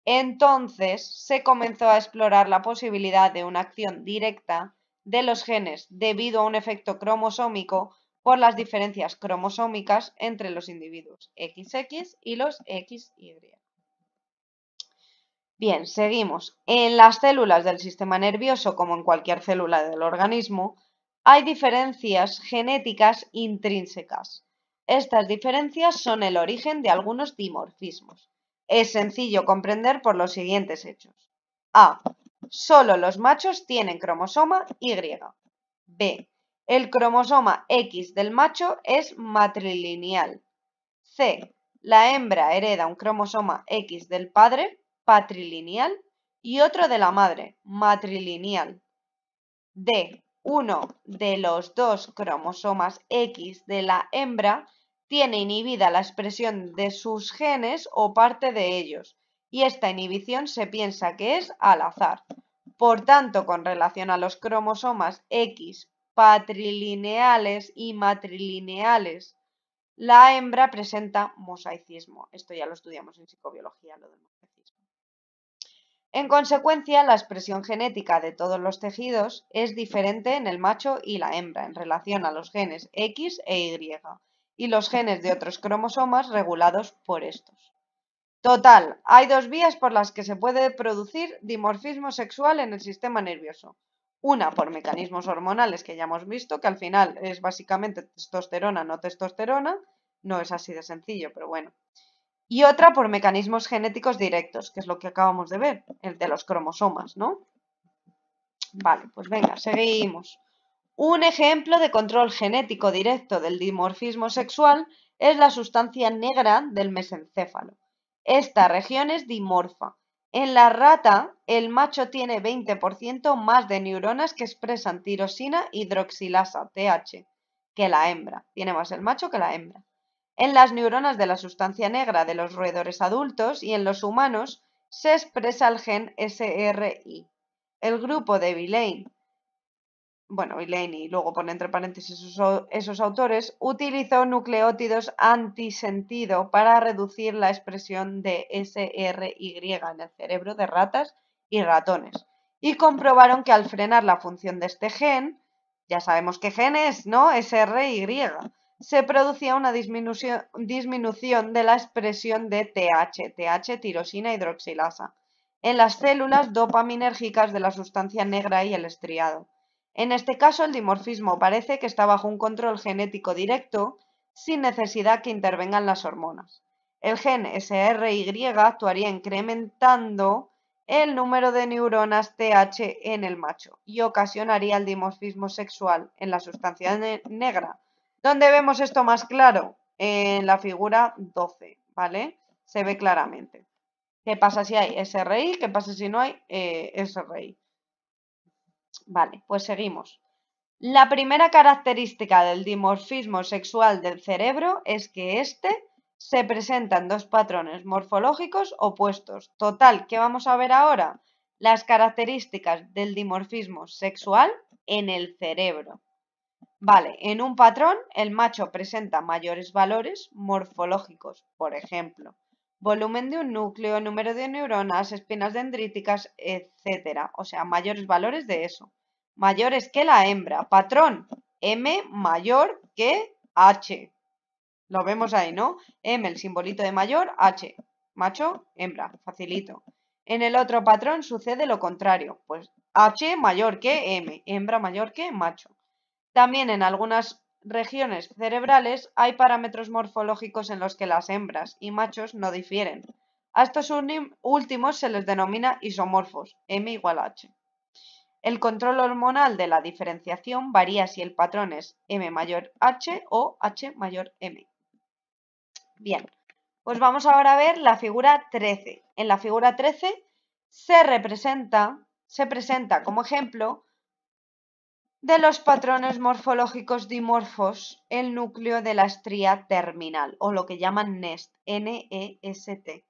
Entonces se comenzó a explorar la posibilidad de una acción directa de los genes debido a un efecto cromosómico por las diferencias cromosómicas entre los individuos XX y los XY. Bien, seguimos. En las células del sistema nervioso, como en cualquier célula del organismo, hay diferencias genéticas intrínsecas. Estas diferencias son el origen de algunos dimorfismos. Es sencillo comprender por los siguientes hechos. A. Solo los machos tienen cromosoma Y. B. El cromosoma X del macho es matrilineal. C. La hembra hereda un cromosoma X del padre patrilineal y otro de la madre, matrilineal. D. Uno de los dos cromosomas X de la hembra tiene inhibida la expresión de sus genes o parte de ellos, y esta inhibición se piensa que es al azar. Por tanto, con relación a los cromosomas X patrilineales y matrilineales, la hembra presenta mosaicismo. Esto ya lo estudiamos en psicobiología, lo del en consecuencia, la expresión genética de todos los tejidos es diferente en el macho y la hembra en relación a los genes X e Y y los genes de otros cromosomas regulados por estos. Total, hay dos vías por las que se puede producir dimorfismo sexual en el sistema nervioso. Una por mecanismos hormonales que ya hemos visto, que al final es básicamente testosterona, no testosterona, no es así de sencillo, pero bueno y otra por mecanismos genéticos directos, que es lo que acabamos de ver, el de los cromosomas, ¿no? Vale, pues venga, seguimos. Un ejemplo de control genético directo del dimorfismo sexual es la sustancia negra del mesencéfalo. Esta región es dimorfa. En la rata, el macho tiene 20% más de neuronas que expresan tirosina hidroxilasa, TH, que la hembra. Tiene más el macho que la hembra. En las neuronas de la sustancia negra de los roedores adultos y en los humanos se expresa el gen SRI. El grupo de vilain bueno, Villain y luego pone entre paréntesis esos, esos autores, utilizó nucleótidos antisentido para reducir la expresión de SRY en el cerebro de ratas y ratones. Y comprobaron que al frenar la función de este gen, ya sabemos qué gen es, ¿no? SRY se producía una disminución, de la expresión de TH, TH, tirosina hidroxilasa, en las células dopaminérgicas de la sustancia negra y el estriado. En este caso, el dimorfismo parece que está bajo un control genético directo, sin necesidad que intervengan las hormonas. El gen SRY actuaría incrementando el número de neuronas TH en el macho y ocasionaría el dimorfismo sexual en la sustancia negra, ¿Dónde vemos esto más claro? En la figura 12, ¿vale? Se ve claramente. ¿Qué pasa si hay SRI? ¿Qué pasa si no hay eh, SRI? Vale, pues seguimos. La primera característica del dimorfismo sexual del cerebro es que este se presenta en dos patrones morfológicos opuestos. Total, ¿qué vamos a ver ahora? Las características del dimorfismo sexual en el cerebro. Vale, en un patrón el macho presenta mayores valores morfológicos, por ejemplo, volumen de un núcleo, número de neuronas, espinas dendríticas, etc. O sea, mayores valores de eso. Mayores que la hembra. Patrón, M mayor que H. Lo vemos ahí, ¿no? M, el simbolito de mayor, H. Macho, hembra, facilito. En el otro patrón sucede lo contrario, pues H mayor que M, hembra mayor que macho. También en algunas regiones cerebrales hay parámetros morfológicos en los que las hembras y machos no difieren. A estos últimos se les denomina isomorfos, M igual a H. El control hormonal de la diferenciación varía si el patrón es M mayor H o H mayor M. Bien, pues vamos ahora a ver la figura 13. En la figura 13 se representa, se presenta como ejemplo de los patrones morfológicos dimorfos el núcleo de la estría terminal, o lo que llaman NEST, N-E-S-T.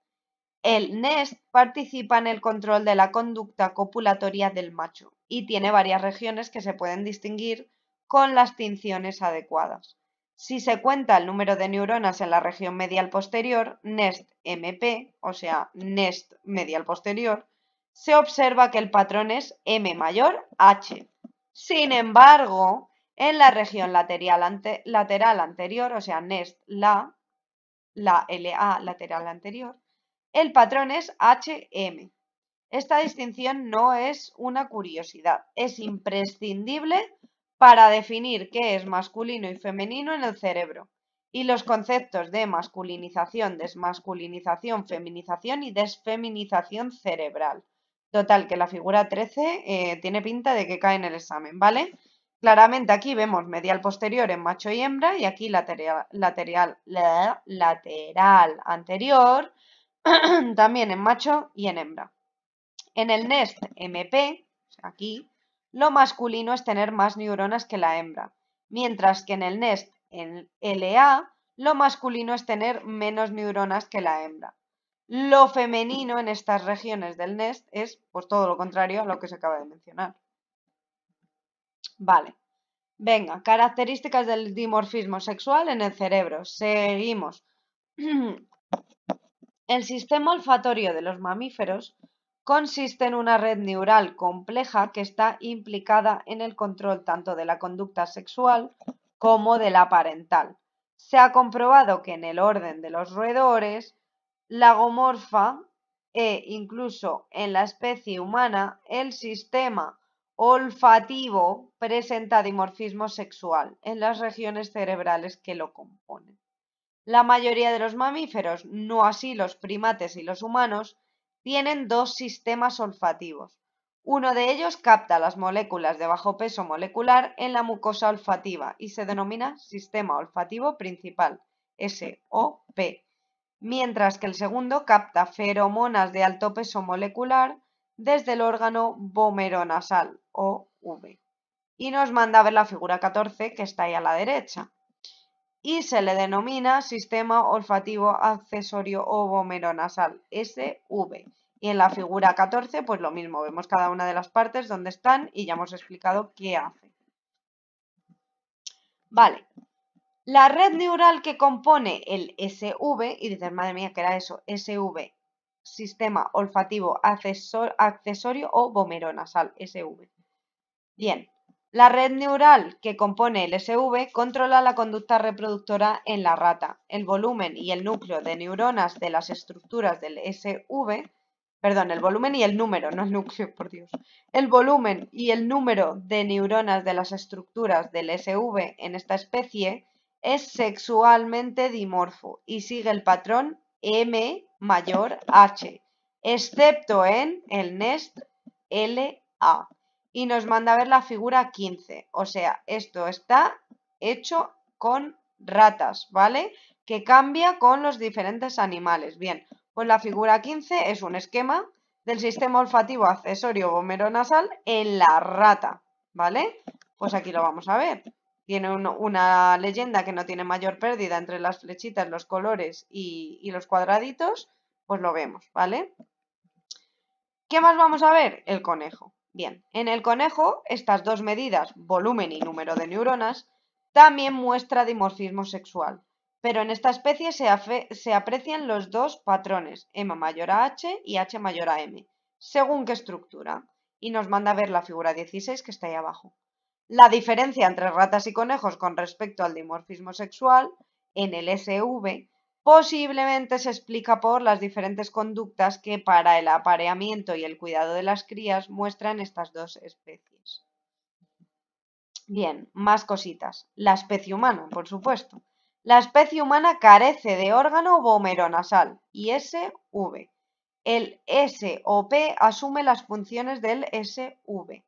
El NEST participa en el control de la conducta copulatoria del macho y tiene varias regiones que se pueden distinguir con las tinciones adecuadas. Si se cuenta el número de neuronas en la región medial posterior, NEST MP, o sea, NEST medial posterior, se observa que el patrón es M mayor H, sin embargo, en la región lateral, anterior, o sea, NEST, LA, la LA lateral anterior, el patrón es HM. Esta distinción no es una curiosidad, es imprescindible para definir qué es masculino y femenino en el cerebro y los conceptos de masculinización, desmasculinización, feminización y desfeminización cerebral. Total, que la figura 13 eh, tiene pinta de que cae en el examen, ¿vale? Claramente aquí vemos medial posterior en macho y hembra y aquí lateral, lateral, lateral anterior [CLEARS THROAT] también en macho y en hembra. En el NEST MP, aquí, lo masculino es tener más neuronas que la hembra, mientras que en el NEST en LA lo masculino es tener menos neuronas que la hembra. Lo femenino en estas regiones del Nest es pues todo lo contrario a lo que se acaba de mencionar. Vale. Venga, características del dimorfismo sexual en el cerebro. Seguimos. [CLEARS THROAT] El sistema olfatorio de los mamíferos consiste en una red neural compleja que está implicada en el control tanto de la conducta sexual como de la parental. Se ha comprobado que en el orden de los roedores lagomorfa e incluso en la especie humana el sistema olfativo presenta dimorfismo sexual en las regiones cerebrales que lo componen. La mayoría de los mamíferos, no así los primates y los humanos, tienen dos sistemas olfativos. Uno de ellos capta las moléculas de bajo peso molecular en la mucosa olfativa y se denomina sistema olfativo principal, SOP mientras que el segundo capta feromonas de alto peso molecular desde el órgano vomeronasal o V. Y nos manda a ver la figura 14 que está ahí a la derecha. Y se le denomina sistema olfativo accesorio o vomeronasal, SV. Y en la figura 14, pues lo mismo, vemos cada una de las partes, donde están y ya hemos explicado qué hace. Vale, la red neural que compone el SV, y dices, madre mía, ¿qué era eso? SV, sistema olfativo accesorio o vomeronasal, SV. Bien, la red neural que compone el SV controla la conducta reproductora en la rata. El volumen y el núcleo de neuronas de las estructuras del SV, perdón, el volumen y el número, no el núcleo, [LAUGHS] por Dios. El volumen y el número de neuronas de las estructuras del SV en esta especie es sexualmente dimorfo y sigue el patrón M mayor H, excepto en el nest LA. Y nos manda a ver la figura 15. O sea, esto está hecho con ratas, ¿vale? Que cambia con los diferentes animales. Bien, pues la figura 15 es un esquema del sistema olfativo accesorio gomero nasal en la rata, ¿vale? Pues aquí lo vamos a ver tiene una leyenda que no tiene mayor pérdida entre las flechitas, los colores y, los cuadraditos, pues lo vemos, ¿vale? ¿Qué más vamos a ver? El conejo. Bien, en el conejo estas dos medidas, volumen y número de neuronas, también muestra dimorfismo sexual, pero en esta especie se, se, aprecian los dos patrones, M mayor a H y H mayor a M, según qué estructura, y nos manda a ver la figura 16 que está ahí abajo. La diferencia entre ratas y conejos con respecto al dimorfismo sexual en el SV posiblemente se explica por las diferentes conductas que para el apareamiento y el cuidado de las crías muestran estas dos especies. Bien, más cositas. La especie humana, por supuesto. La especie humana carece de órgano y sv. El SOP asume las funciones del SV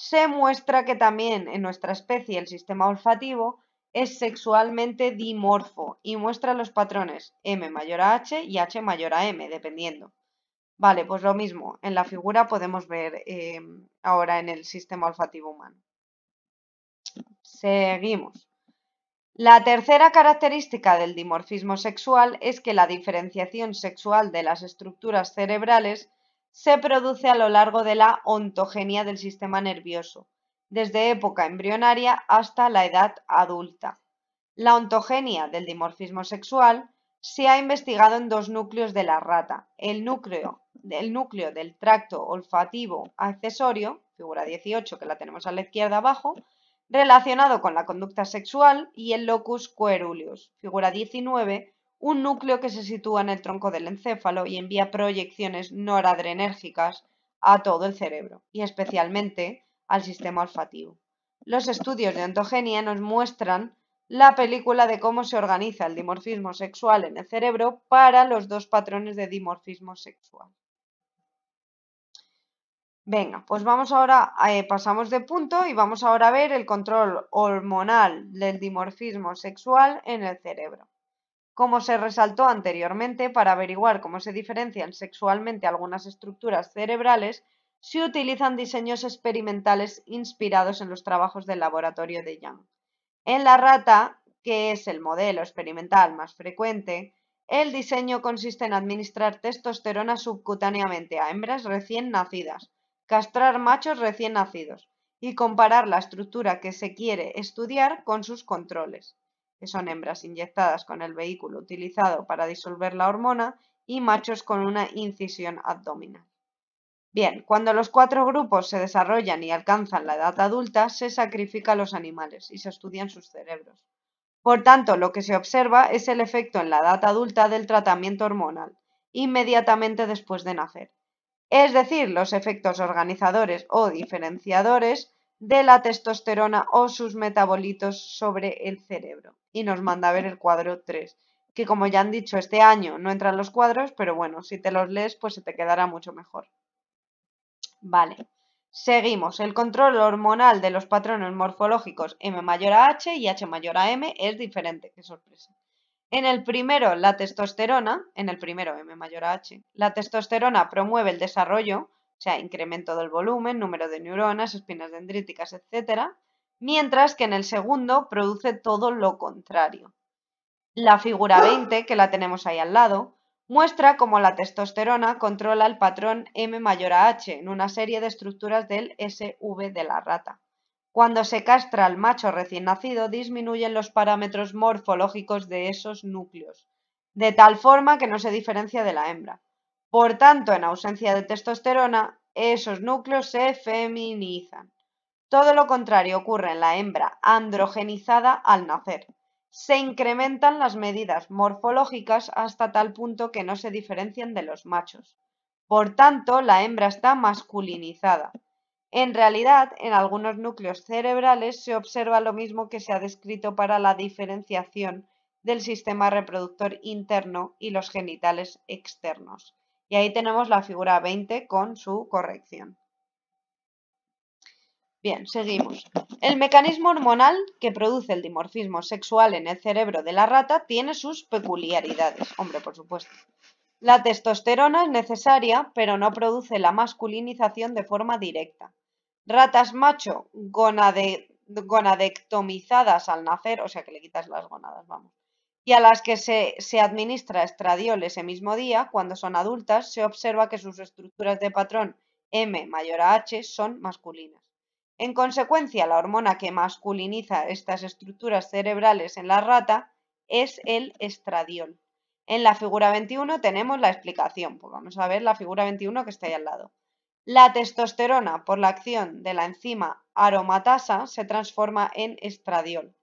se muestra que también en nuestra especie el sistema olfativo es sexualmente dimorfo y muestra los patrones M mayor a H y H mayor a M, dependiendo. Vale, pues lo mismo, en la figura podemos ver eh, ahora en el sistema olfativo humano. Seguimos. La tercera característica del dimorfismo sexual es que la diferenciación sexual de las estructuras cerebrales se produce a lo largo de la ontogenia del sistema nervioso, desde época embrionaria hasta la edad adulta. La ontogenia del dimorfismo sexual se ha investigado en dos núcleos de la rata, el núcleo, núcleo del tracto olfativo accesorio, figura 18 que la tenemos a la izquierda abajo, relacionado con la conducta sexual y el locus coeruleus, figura 19, un núcleo que se sitúa en el tronco del encéfalo y envía proyecciones noradrenérgicas a todo el cerebro y especialmente al sistema olfativo. Los estudios de ontogenia nos muestran la película de cómo se organiza el dimorfismo sexual en el cerebro para los dos patrones de dimorfismo sexual. Venga, pues vamos ahora, eh, pasamos de punto y vamos ahora a ver el control hormonal del dimorfismo sexual en el cerebro. Como se resaltó anteriormente, para averiguar cómo se diferencian sexualmente algunas estructuras cerebrales, se utilizan diseños experimentales inspirados en los trabajos del laboratorio de Young. En la rata, que es el modelo experimental más frecuente, el diseño consiste en administrar testosterona subcutáneamente a hembras recién nacidas, castrar machos recién nacidos y comparar la estructura que se quiere estudiar con sus controles que son hembras inyectadas con el vehículo utilizado para disolver la hormona, y machos con una incisión abdominal. Bien, cuando los cuatro grupos se desarrollan y alcanzan la edad adulta, se sacrifican los animales y se estudian sus cerebros. Por tanto, lo que se observa es el efecto en la edad adulta del tratamiento hormonal, inmediatamente después de nacer. Es decir, los efectos organizadores o diferenciadores de la testosterona o sus metabolitos sobre el cerebro. Y nos manda a ver el cuadro 3, que como ya han dicho, este año no entran los cuadros, pero bueno, si te los lees, pues se te quedará mucho mejor. Vale. Seguimos. El control hormonal de los patrones morfológicos M mayor a H y H mayor a M es diferente. Qué sorpresa. En el primero, la testosterona, en el primero M mayor a H, la testosterona promueve el desarrollo o sea, incremento del volumen, número de neuronas, espinas dendríticas, etc. Mientras que en el segundo produce todo lo contrario. La figura 20, ¡Ah! que la tenemos ahí al lado, muestra cómo la testosterona controla el patrón M mayor a H en una serie de estructuras del SV de la rata. Cuando se castra al macho recién nacido, disminuyen los parámetros morfológicos de esos núcleos, de tal forma que no se diferencia de la hembra. Por tanto, en ausencia de testosterona, esos núcleos se feminizan. Todo lo contrario ocurre en la hembra androgenizada al nacer. Se incrementan las medidas morfológicas hasta tal punto que no se diferencian de los machos. Por tanto, la hembra está masculinizada. En realidad, en algunos núcleos cerebrales se observa lo mismo que se ha descrito para la diferenciación del sistema reproductor interno y los genitales externos. Y ahí tenemos la figura 20 con su corrección. Bien, seguimos. El mecanismo hormonal que produce el dimorfismo sexual en el cerebro de la rata tiene sus peculiaridades. Hombre, por supuesto. La testosterona es necesaria, pero no produce la masculinización de forma directa. Ratas macho gonadectomizadas al nacer, o sea que le quitas las gonadas, vamos, y a las que se, administra estradiol ese mismo día, cuando son adultas, se observa que sus estructuras de patrón M mayor a H son masculinas. En consecuencia, la hormona que masculiniza estas estructuras cerebrales en la rata es el estradiol. En la figura 21 tenemos la explicación, pues vamos a ver la figura 21 que está ahí al lado. La testosterona, por la acción de la enzima aromatasa, se transforma en estradiol.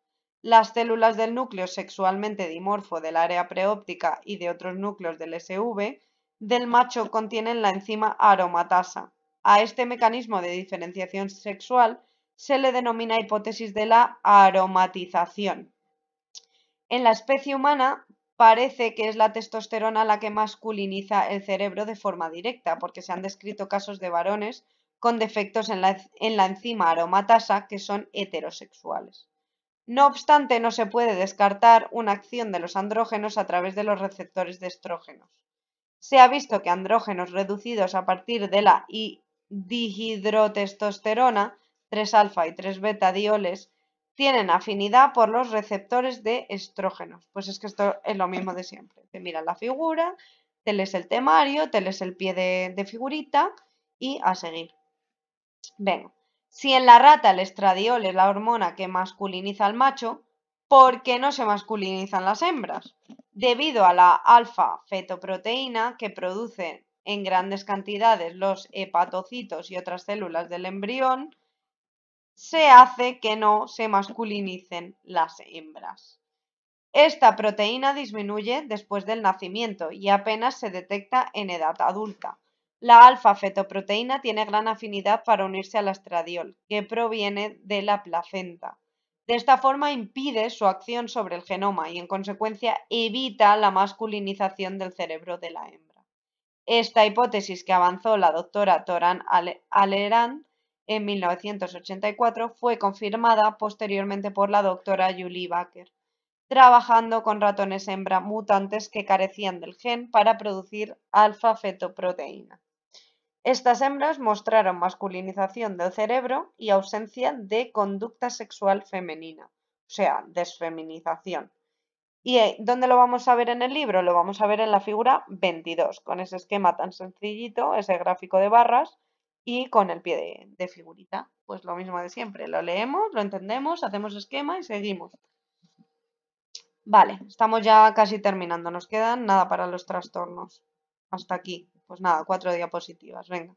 Las células del núcleo sexualmente dimorfo del área preóptica y de otros núcleos del SV del macho contienen la enzima aromatasa. A este mecanismo de diferenciación sexual se le denomina hipótesis de la aromatización. En la especie humana parece que es la testosterona la que masculiniza el cerebro de forma directa, porque se han descrito casos de varones con defectos en la, en la enzima aromatasa que son heterosexuales. No obstante, no se puede descartar una acción de los andrógenos a través de los receptores de estrógenos. Se ha visto que andrógenos reducidos a partir de la dihidrotestosterona, 3-alfa y 3-beta dioles, tienen afinidad por los receptores de estrógenos. Pues es que esto es lo mismo de siempre. Te miras la figura, te lees el temario, te lees el pie de, de figurita y a seguir. Venga, si en la rata el estradiol es la hormona que masculiniza al macho, ¿por qué no se masculinizan las hembras? Debido a la alfa-fetoproteína que producen en grandes cantidades los hepatocitos y otras células del embrión, se hace que no se masculinicen las hembras. Esta proteína disminuye después del nacimiento y apenas se detecta en edad adulta. La alfa-fetoproteína tiene gran afinidad para unirse al estradiol, que proviene de la placenta. De esta forma impide su acción sobre el genoma y en consecuencia evita la masculinización del cerebro de la hembra. Esta hipótesis que avanzó la doctora Toran Alerán en 1984 fue confirmada posteriormente por la doctora Julie Baker, trabajando con ratones hembra mutantes que carecían del gen para producir alfa-fetoproteína. Estas hembras mostraron masculinización del cerebro y ausencia de conducta sexual femenina, o sea, desfeminización. ¿Y eh, dónde lo vamos a ver en el libro? Lo vamos a ver en la figura 22, con ese esquema tan sencillito, ese gráfico de barras y con el pie de, figurita. Pues lo mismo de siempre, lo leemos, lo entendemos, hacemos esquema y seguimos. Vale, estamos ya casi terminando, nos quedan nada para los trastornos. Hasta aquí. Pues nada, cuatro diapositivas, venga.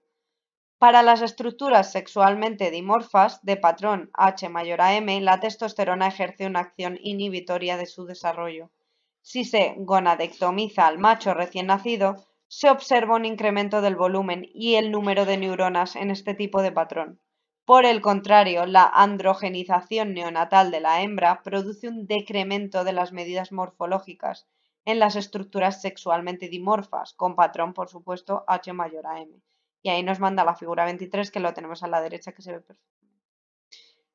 Para las estructuras sexualmente dimorfas de patrón H mayor a M, la testosterona ejerce una acción inhibitoria de su desarrollo. Si se gonadectomiza al macho recién nacido, se observa un incremento del volumen y el número de neuronas en este tipo de patrón. Por el contrario, la androgenización neonatal de la hembra produce un decremento de las medidas morfológicas en las estructuras sexualmente dimorfas, con patrón, por supuesto, H mayor a M. Y ahí nos manda la figura 23, que lo tenemos a la derecha, que se ve perfectamente.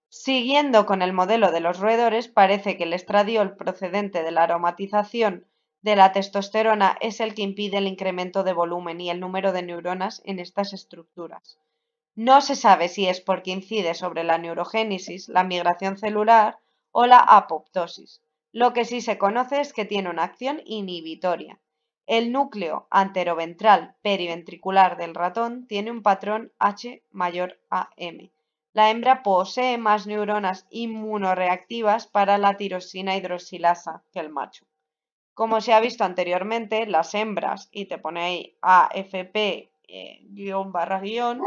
Siguiendo con el modelo de los roedores, parece que el estradiol procedente de la aromatización de la testosterona es el que impide el incremento de volumen y el número de neuronas en estas estructuras. No se sabe si es porque incide sobre la neurogénesis, la migración celular o la apoptosis. Lo que sí se conoce es que tiene una acción inhibitoria. El núcleo anteroventral periventricular del ratón tiene un patrón H mayor a M. La hembra posee más neuronas inmunoreactivas para la tirosina hidroxilasa que el macho. Como se ha visto anteriormente, las hembras, y te pone ahí AFP eh, barra guión,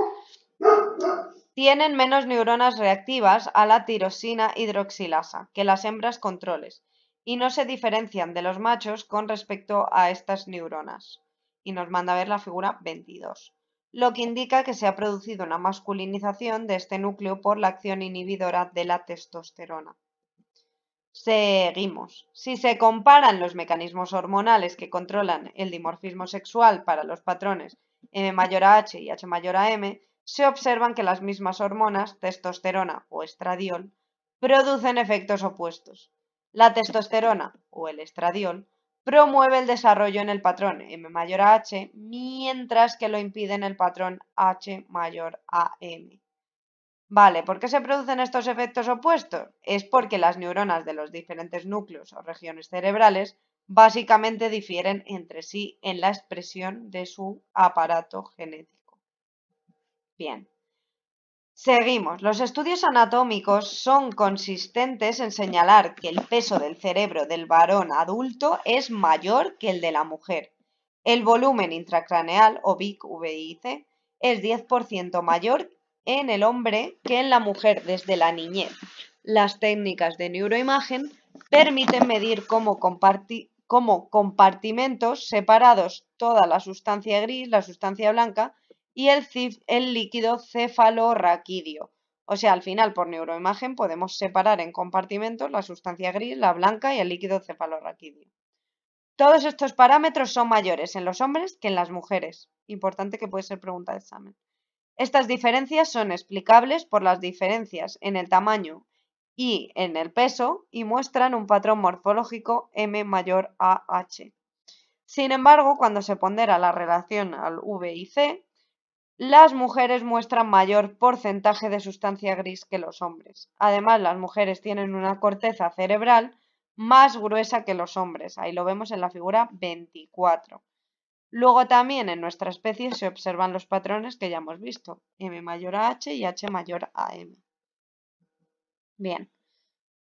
tienen menos neuronas reactivas a la tirosina hidroxilasa que las hembras controles, y no se diferencian de los machos con respecto a estas neuronas. Y nos manda a ver la figura 22, lo que indica que se ha producido una masculinización de este núcleo por la acción inhibidora de la testosterona. Seguimos. Si se comparan los mecanismos hormonales que controlan el dimorfismo sexual para los patrones M mayor a H y H mayor a M, se observan que las mismas hormonas, testosterona o estradiol, producen efectos opuestos. La testosterona o el estradiol promueve el desarrollo en el patrón M mayor a H, mientras que lo impide en el patrón H mayor a M. Vale, ¿por qué se producen estos efectos opuestos? Es porque las neuronas de los diferentes núcleos o regiones cerebrales básicamente difieren entre sí en la expresión de su aparato genético. Bien. Seguimos. Los estudios anatómicos son consistentes en señalar que el peso del cerebro del varón adulto es mayor que el de la mujer. El volumen intracraneal o VIC, es 10% mayor en el hombre que en la mujer desde la niñez. Las técnicas de neuroimagen permiten medir cómo, cómo compartimentos separados toda la sustancia gris, la sustancia blanca, y el, líquido cefalorraquídeo. O sea, al final, por neuroimagen, podemos separar en compartimentos la sustancia gris, la blanca y el líquido cefalorraquídeo. Todos estos parámetros son mayores en los hombres que en las mujeres. Importante que puede ser pregunta de examen. Estas diferencias son explicables por las diferencias en el tamaño y en el peso y muestran un patrón morfológico M mayor a H. Sin embargo, cuando se pondera la relación al V y C, las mujeres muestran mayor porcentaje de sustancia gris que los hombres. Además, las mujeres tienen una corteza cerebral más gruesa que los hombres. Ahí lo vemos en la figura 24. Luego también en nuestra especie se observan los patrones que ya hemos visto. M mayor a H y H mayor a M. Bien.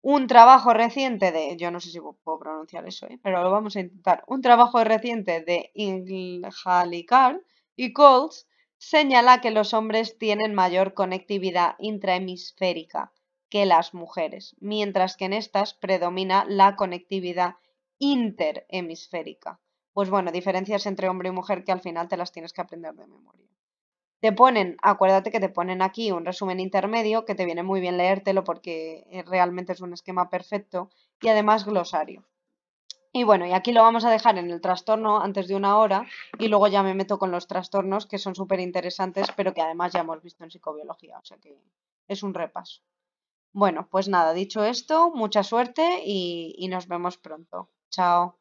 Un trabajo reciente de, yo no sé si puedo pronunciar eso, ¿eh? pero lo vamos a intentar. Un trabajo reciente de Inghalikar y Colts señala que los hombres tienen mayor conectividad intrahemisférica que las mujeres, mientras que en estas predomina la conectividad interhemisférica. Pues bueno, diferencias entre hombre y mujer que al final te las tienes que aprender de memoria. Te ponen, acuérdate que te ponen aquí un resumen intermedio que te viene muy bien leértelo porque eh, realmente es un esquema perfecto y además glosario. Y bueno, y aquí lo vamos a dejar en el trastorno antes de una hora y luego ya me meto con los trastornos que son súper interesantes, pero que además ya hemos visto en psicobiología, o sea que es un repaso. Bueno, pues nada, dicho esto, mucha suerte y, y nos vemos pronto. Chao.